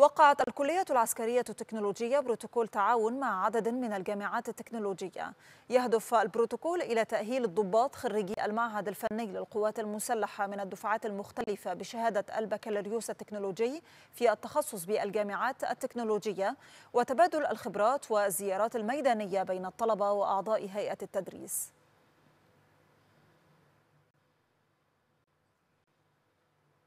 وقعت الكلية العسكرية التكنولوجية بروتوكول تعاون مع عدد من الجامعات التكنولوجية يهدف البروتوكول إلى تأهيل الضباط خريجي المعهد الفني للقوات المسلحة من الدفعات المختلفة بشهادة البكالوريوس التكنولوجي في التخصص بالجامعات التكنولوجية وتبادل الخبرات والزيارات الميدانية بين الطلبة وأعضاء هيئة التدريس